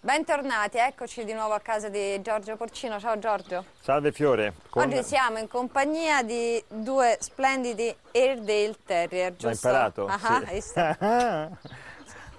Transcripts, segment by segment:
Bentornati, eccoci di nuovo a casa di Giorgio Porcino. Ciao Giorgio. Salve Fiore. Con... Oggi siamo in compagnia di due splendidi Airedale Terrier, giusto? L'ha imparato? Ah, sì.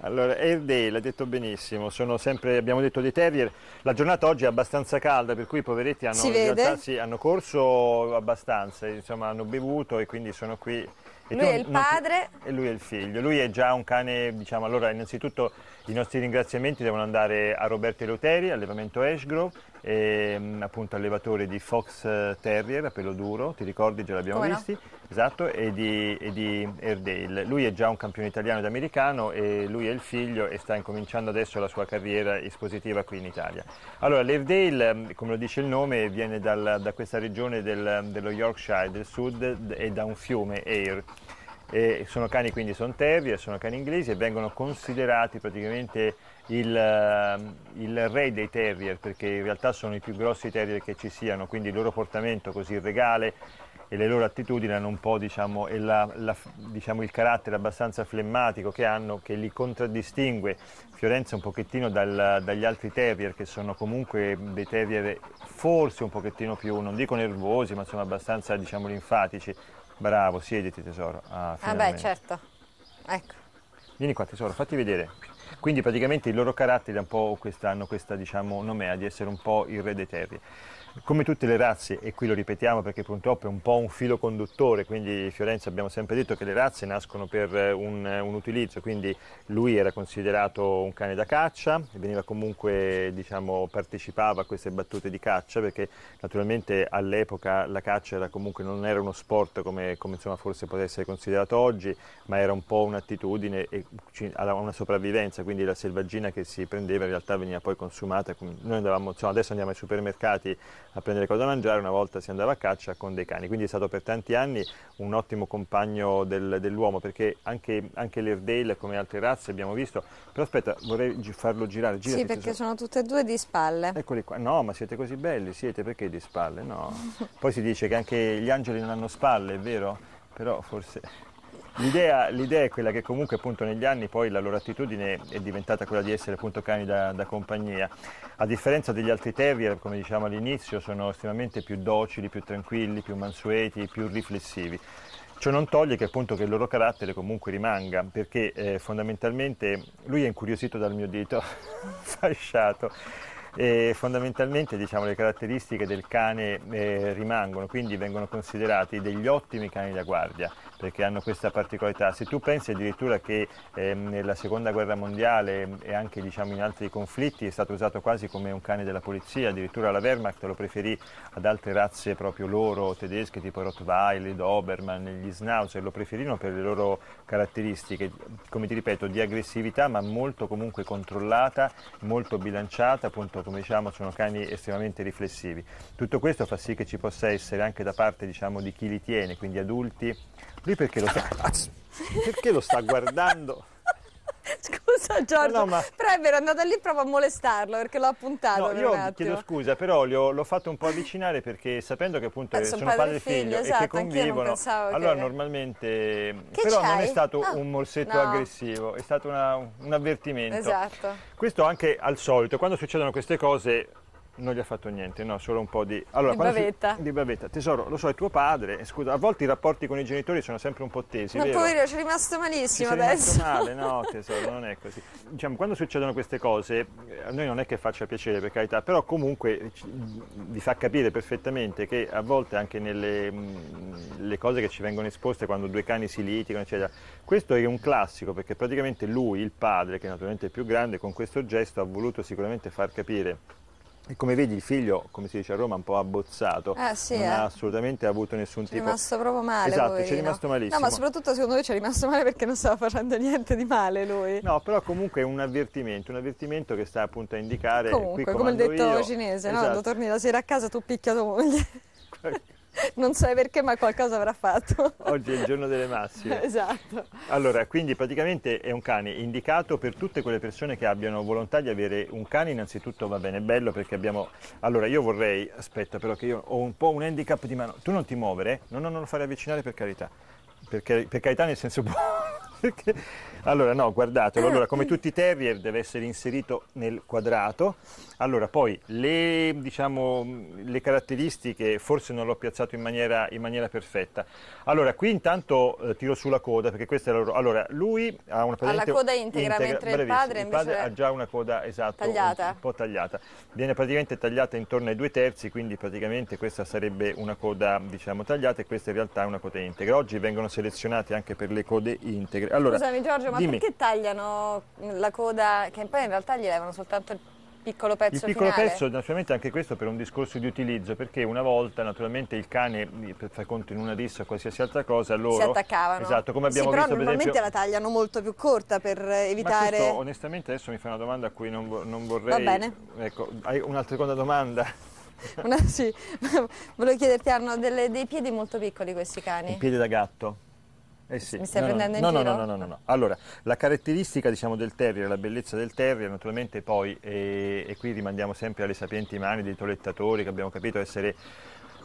allora, Airedale, ha detto benissimo, sono sempre, abbiamo detto dei Terrier, la giornata oggi è abbastanza calda per cui i poveretti hanno, realtà, sì, hanno corso abbastanza, insomma hanno bevuto e quindi sono qui lui è il padre. No, e lui è il figlio. Lui è già un cane, diciamo, allora innanzitutto i nostri ringraziamenti devono andare a Roberto Eloteri, allevamento Ashgrove, e, ehm, appunto allevatore di Fox eh, Terrier a pelo duro, ti ricordi, già l'abbiamo Come visti, no? esatto, e di, e di, Airedale. Lui è già un campione italiano ed americano e lui è il figlio e sta incominciando adesso la sua carriera espositiva qui in Italia. Allora, l'Airedale, ehm, come lo dice il nome, viene dal, da questa regione del, dello Yorkshire, del sud, e da un fiume, Air e sono cani quindi sono terrier, sono cani inglesi e vengono considerati praticamente il, ehm, il, re dei terrier perché in realtà sono i più grossi terrier che ci siano, quindi il loro portamento così regale e le loro attitudini hanno un po' diciamo, la, la, diciamo, il carattere abbastanza flemmatico che hanno che li contraddistingue Fiorenza un pochettino dal, dagli altri terrier che sono comunque dei terrier forse un pochettino più, non dico nervosi ma sono abbastanza diciamo, linfatici Bravo, siediti tesoro. Ah, ah beh, certo. Ecco. Vieni qua tesoro, fatti vedere. Quindi praticamente il loro carattere caratteri hanno questa, hanno questa diciamo, nomea di essere un po' il re dei terri come tutte le razze, e qui lo ripetiamo perché purtroppo è un po' un filo conduttore, quindi Fiorenza abbiamo sempre detto che le razze nascono per eh, un, un utilizzo, quindi lui era considerato un cane da caccia, veniva comunque, diciamo, partecipava a queste battute di caccia perché naturalmente all'epoca la caccia era comunque, non era uno sport come, come insomma, forse può essere considerato oggi, ma era un po' un'attitudine e una sopravvivenza, quindi la selvaggina che si prendeva in realtà veniva poi consumata, noi andavamo, insomma, adesso andiamo ai supermercati a prendere cosa da mangiare, una volta si andava a caccia con dei cani, quindi è stato per tanti anni un ottimo compagno del, dell'uomo perché anche, anche l'Airedale come altre razze abbiamo visto, però aspetta vorrei farlo girare, Gira, Sì perché sono... sono tutte e due di spalle. Eccoli qua, no ma siete così belli, siete perché di spalle? No. Poi si dice che anche gli angeli non hanno spalle, è vero? Però forse... L'idea, l'idea, è quella che comunque appunto negli anni poi la loro attitudine è diventata quella di essere appunto cani da, da compagnia. A differenza degli altri terrier, come diciamo all'inizio, sono estremamente più docili, più tranquilli, più mansueti, più riflessivi. Ciò non toglie che, appunto, che il loro carattere comunque rimanga, perché eh, fondamentalmente lui è incuriosito dal mio dito fasciato. E fondamentalmente diciamo, le caratteristiche del cane eh, rimangono, quindi vengono considerati degli ottimi cani da guardia perché hanno questa particolarità. Se tu pensi addirittura che eh, nella seconda guerra mondiale ehm, e anche diciamo, in altri conflitti è stato usato quasi come un cane della polizia, addirittura la Wehrmacht lo preferì ad altre razze proprio loro tedesche tipo Rottweiler, Doberman, gli Schnauzer, lo preferirono per le loro caratteristiche, come ti ripeto, di aggressività ma molto comunque controllata, molto bilanciata, appunto come diciamo sono cani estremamente riflessivi. Tutto questo fa sì che ci possa essere anche da parte diciamo, di chi li tiene, quindi adulti, Lì perché lo sta, perché lo sta guardando? Scusa Giorgio, no, ma... però è vero, è andata lì proprio a molestarlo perché l'ho appuntato. No, io chiedo scusa, però l'ho fatto un po' avvicinare perché sapendo che appunto eh, sono padre e figlio, figlio esatto, e che esatto, convivono, allora che... normalmente... Che però non è stato no. un morsetto no. aggressivo, è stato una, un avvertimento. Esatto. Questo anche al solito, quando succedono queste cose non gli ha fatto niente, no, solo un po' di... Allora, di, bavetta. Si... di bavetta. Tesoro, lo so, è tuo padre, scusa, a volte i rapporti con i genitori sono sempre un po' tesi, Ma poverino, ci è rimasto malissimo ci adesso. Rimasto male, no, tesoro, non è così. Diciamo, quando succedono queste cose, eh, a noi non è che faccia piacere, per carità, però comunque eh, vi fa capire perfettamente che a volte anche nelle mm, cose che ci vengono esposte quando due cani si litigano, eccetera, questo è un classico, perché praticamente lui, il padre, che naturalmente è più grande, con questo gesto ha voluto sicuramente far capire e come vedi il figlio, come si dice a Roma, un po' abbozzato, ah, sì, non eh. ha assolutamente avuto nessun ci tipo... Ci è rimasto proprio male Esatto, ci è rimasto malissimo. No, ma soprattutto secondo me ci è rimasto male perché non stava facendo niente di male lui. No, però comunque è un avvertimento, un avvertimento che sta appunto a indicare... Comunque, come il detto io. cinese, esatto. no? Quando esatto. torni la sera a casa tu picchia tua moglie. non sai perché ma qualcosa avrà fatto. Oggi è il giorno delle massime. Esatto. Allora, quindi praticamente è un cane indicato per tutte quelle persone che abbiano volontà di avere un cane, innanzitutto va bene, è bello perché abbiamo... Allora, io vorrei, aspetta però che io ho un po' un handicap di mano, tu non ti muovere, eh? no, no, non lo fare avvicinare per carità, perché, per carità nel senso buono, perché allora, no, guardatelo. Allora, come ah. tutti i terrier deve essere inserito nel quadrato. Allora, poi le, diciamo, le caratteristiche, forse non l'ho piazzato in maniera, in maniera perfetta. Allora, qui intanto eh, tiro sulla coda, perché questa è la loro... Allora, lui ha una coda patente... Ha la coda integra, integra mentre il padre, il padre ha già una coda, esatto, tagliata. un po' tagliata. Viene praticamente tagliata intorno ai due terzi, quindi praticamente questa sarebbe una coda, diciamo, tagliata e questa in realtà è una coda integra. Oggi vengono selezionate anche per le code integre. Allora, Scusami Giorgio, ma Dimmi. perché tagliano la coda, che poi in realtà gli levano soltanto il piccolo pezzo Il piccolo finale? pezzo, naturalmente anche questo per un discorso di utilizzo, perché una volta naturalmente il cane, per fare conto in una rissa o qualsiasi altra cosa, loro... Si attaccavano. Esatto, come abbiamo sì, però visto però normalmente esempio, la tagliano molto più corta per evitare... Ma questo, onestamente adesso mi fa una domanda a cui non, non vorrei... Va bene. Ecco, hai un'altra seconda domanda? Una, sì, volevo chiederti, hanno delle, dei piedi molto piccoli questi cani? piedi da gatto. Eh sì. Mi stai no, prendendo no, in no, giro? No, no, no, no, Allora, la caratteristica diciamo, del terrier, la bellezza del terrier, naturalmente poi, e, eh, e qui rimandiamo sempre alle sapienti mani dei tolettatori che abbiamo capito essere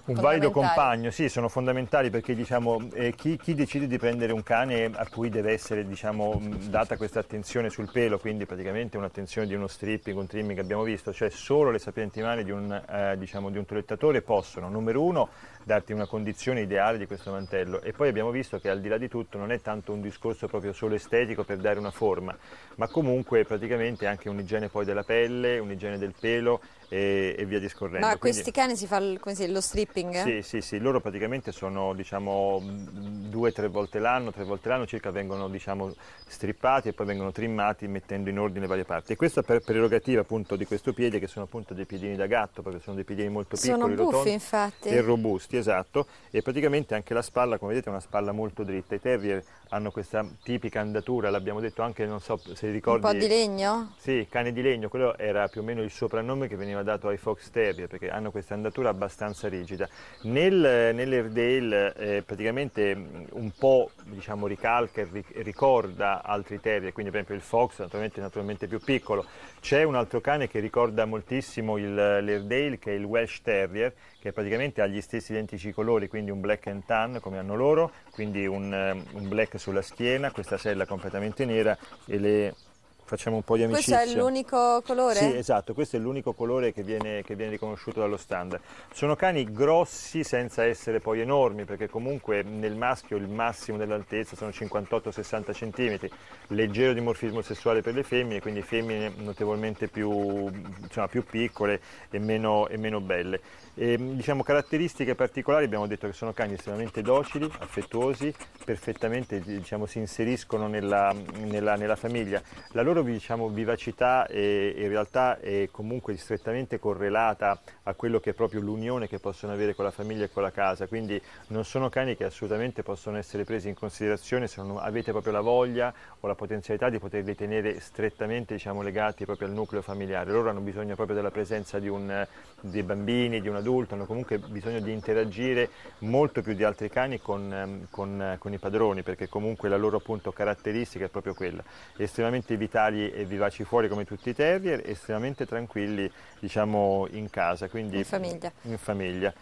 un valido compagno, sì, sono fondamentali perché diciamo, eh, chi, chi, decide di prendere un cane a cui deve essere diciamo, mm, data questa attenzione sul pelo, quindi praticamente un'attenzione di uno stripping, un trimming che abbiamo visto, cioè solo le sapienti mani di un, eh, diciamo, di un tolettatore possono, numero uno, darti una condizione ideale di questo mantello e poi abbiamo visto che al di là di tutto non è tanto un discorso proprio solo estetico per dare una forma, ma comunque praticamente anche un'igiene poi della pelle, un'igiene del pelo e, e via discorrendo. Ma questi cani si fa il, si, lo stripping? Sì, sì, sì, loro praticamente sono diciamo mm, due o tre volte l'anno, tre volte l'anno circa vengono diciamo strippati e poi vengono trimmati mettendo in ordine varie parti. E questa per prerogativa appunto di questo piede che sono appunto dei piedini da gatto perché sono dei piedini molto piccoli, sono buffi, rotondi infatti. e robusti, esatto, e praticamente anche la spalla come vedete è una spalla molto dritta. I terrier hanno questa tipica andatura, l'abbiamo detto anche, non so se ricordi... Un po' di legno? Sì, cane di legno, quello era più o meno il soprannome che veniva veniva dato ai Fox Terrier perché hanno questa andatura abbastanza rigida. Nel, Nell'Airedale eh, praticamente mm, un po' diciamo, ricalca e ricorda altri terrier, quindi per esempio il Fox naturalmente, naturalmente più piccolo. C'è un altro cane che ricorda moltissimo il, l'Airedale che è il Welsh Terrier che praticamente ha gli stessi identici colori, quindi un black and tan come hanno loro, quindi un, mm, un black sulla schiena, questa sella completamente nera e le facciamo un po' di amicizia. Questo è l'unico colore? Sì, esatto, questo è l'unico colore che viene, che viene, riconosciuto dallo standard. Sono cani grossi senza essere poi enormi, perché comunque nel maschio il massimo dell'altezza sono 58-60 cm, leggero dimorfismo sessuale per le femmine, quindi femmine notevolmente più, diciamo, più piccole e meno, e meno belle. E, ehm, diciamo, caratteristiche particolari, abbiamo detto che sono cani estremamente docili, affettuosi, perfettamente diciamo, si inseriscono nella, nella, nella famiglia. La loro loro diciamo, vivacità è, in realtà è comunque strettamente correlata a quello che è proprio l'unione che possono avere con la famiglia e con la casa, quindi non sono cani che assolutamente possono essere presi in considerazione se non avete proprio la voglia o la potenzialità di poterli tenere strettamente diciamo, legati proprio al nucleo familiare. Loro hanno bisogno proprio della presenza di un, dei bambini, di un adulto, hanno comunque bisogno di interagire molto più di altri cani con, ehm, con, con i padroni perché comunque la loro appunto, caratteristica è proprio quella, estremamente vitale solitari e vivaci fuori come tutti i terrier, estremamente tranquilli diciamo in casa, quindi in famiglia. In famiglia.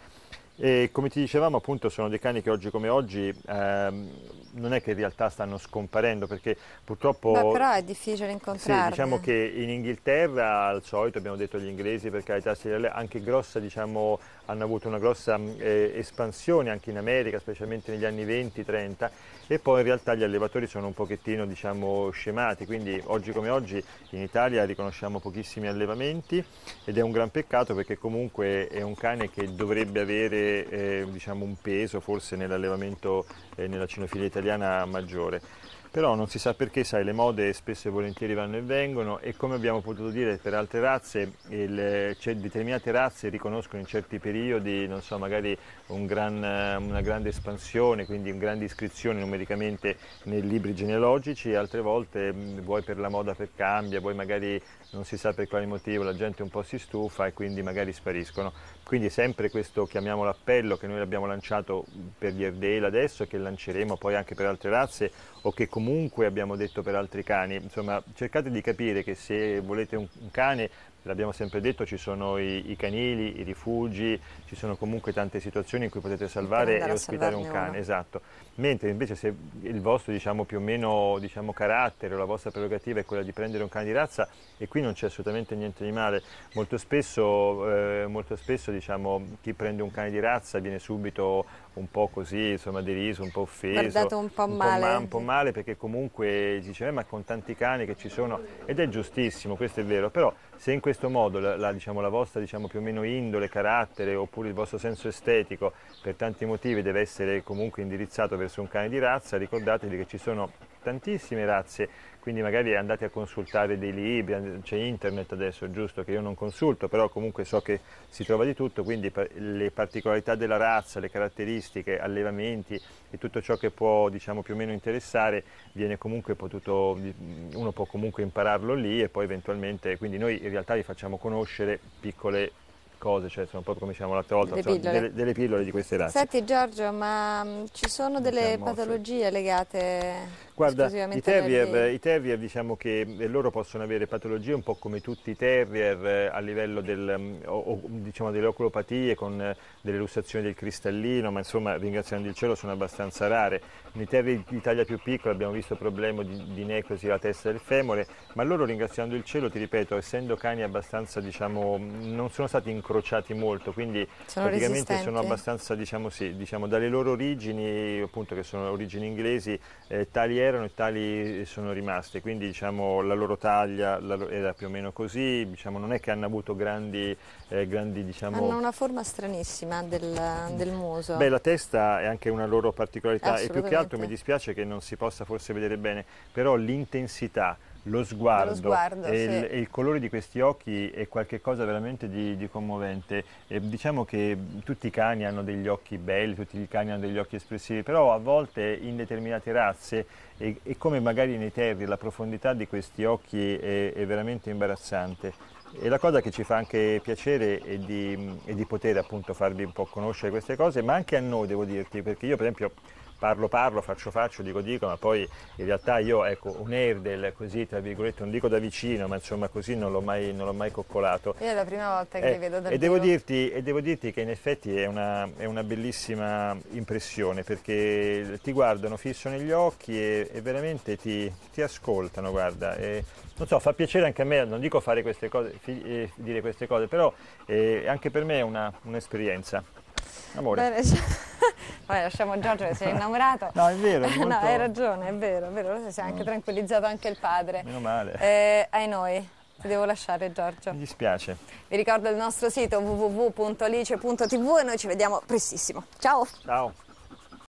E come ti dicevamo appunto sono dei cani che oggi come oggi ehm, non è che in realtà stanno scomparendo perché purtroppo... Beh, però è difficile incontrarli. Sì, diciamo eh. che in Inghilterra al solito abbiamo detto gli inglesi per carità anche grossa diciamo, hanno avuto una grossa mm, eh, espansione anche in America, specialmente negli anni 20-30 e poi in realtà gli allevatori sono un pochettino diciamo, scemati, quindi oggi come oggi in Italia riconosciamo pochissimi allevamenti ed è un gran peccato perché comunque è un cane che dovrebbe avere eh, diciamo, un peso forse nell'allevamento eh, nella cinofilia italiana maggiore però non si sa perché, sai, le mode spesso e volentieri vanno e vengono e come abbiamo potuto dire per altre razze, il, cioè, determinate razze riconoscono in certi periodi, non so, magari un gran, una grande espansione, quindi una grande iscrizione numericamente nei libri genealogici, altre volte vuoi per la moda per cambia, vuoi magari non si sa per quale motivo, la gente un po' si stufa e quindi magari spariscono. Quindi sempre questo, chiamiamolo appello, che noi abbiamo lanciato per gli Airedale adesso che lanceremo poi anche per altre razze o che comunque abbiamo detto per altri cani, insomma cercate di capire che se volete un cane l'abbiamo sempre detto, ci sono i, i, canili, i rifugi, ci sono comunque tante situazioni in cui potete salvare e ospitare un cane, uno. esatto. Mentre invece se il vostro diciamo, più o meno diciamo, carattere o la vostra prerogativa è quella di prendere un cane di razza e qui non c'è assolutamente niente di male, molto spesso, eh, molto spesso diciamo, chi prende un cane di razza viene subito un po' così, insomma, deriso, un po' offeso, Guardato un po' male, un po ma, un po male perché comunque si dice eh, ma con tanti cani che ci sono ed è giustissimo, questo è vero, però se in questo questo modo la, la, diciamo, la vostra diciamo, più o meno indole, carattere oppure il vostro senso estetico per tanti motivi deve essere comunque indirizzato verso un cane di razza, ricordatevi che ci sono tantissime razze, quindi magari andate a consultare dei libri, c'è internet adesso, giusto, che io non consulto, però comunque so che si trova di tutto, quindi le particolarità della razza, le caratteristiche, allevamenti e tutto ciò che può diciamo, più o meno interessare, viene comunque potuto, uno può comunque impararlo lì e poi eventualmente, quindi noi in realtà vi facciamo conoscere piccole cose, cioè sono proprio come diciamo l'altra volta, insomma, pillole. Delle, delle, pillole di queste razze. Senti Giorgio, ma mm, ci sono delle diciamo, patologie sì. legate Guarda, i terrier, i terrier, diciamo che eh, loro possono avere patologie un po' come tutti i terrier eh, a livello del, mm, o, diciamo delle oculopatie con eh, delle lussazioni del cristallino, ma insomma ringraziando il cielo sono abbastanza rare. Nei terrier di taglia più piccola abbiamo visto problemi di, di necrosi alla testa del femore, ma loro ringraziando il cielo, ti ripeto, essendo cani abbastanza, diciamo, mm, non sono stati incrociati incrociati molto, quindi sono praticamente resistenti. sono abbastanza, diciamo sì, diciamo dalle loro origini, appunto che sono origini inglesi, eh, tali erano e tali sono rimaste, quindi diciamo la loro taglia la, era più o meno così, diciamo non è che hanno avuto grandi, eh, grandi diciamo... Hanno una forma stranissima del, del, muso. Beh, la testa è anche una loro particolarità e più che altro mi dispiace che non si possa forse vedere bene, però l'intensità lo sguardo, lo sguardo e, sì. il, e, il, colore di questi occhi è qualcosa veramente di, di commovente. E diciamo che tutti i cani hanno degli occhi belli, tutti i cani hanno degli occhi espressivi, però a volte in determinate razze e, e come magari nei terrieri la profondità di questi occhi è, è veramente imbarazzante. E la cosa che ci fa anche piacere è di, è di poter appunto farvi un po' conoscere queste cose, ma anche a noi devo dirti, perché io per esempio parlo parlo, faccio faccio, dico dico, ma poi in realtà io ecco un Airdale così tra virgolette non dico da vicino, ma insomma così non l'ho mai, mai, coccolato. Io è la prima volta che eh, li vedo da e devo, dirti, e devo dirti che in effetti è una, è una, bellissima impressione perché ti guardano fisso negli occhi e, e veramente ti, ti, ascoltano, guarda. E, non so, fa piacere anche a me, non dico fare queste cose, eh, dire queste cose, però eh, anche per me è un'esperienza. Amore. Bene, cioè... Vabbè, lasciamo Giorgio che si è innamorato. no, è vero. Molto... No, hai ragione, è vero, è vero. Si è anche no. Mm. tranquillizzato anche il padre. Meno male. Eh, ai noi. Ti devo lasciare Giorgio. Mi dispiace. Vi ricordo il nostro sito www.alice.tv e noi ci vediamo prestissimo. Ciao. Ciao.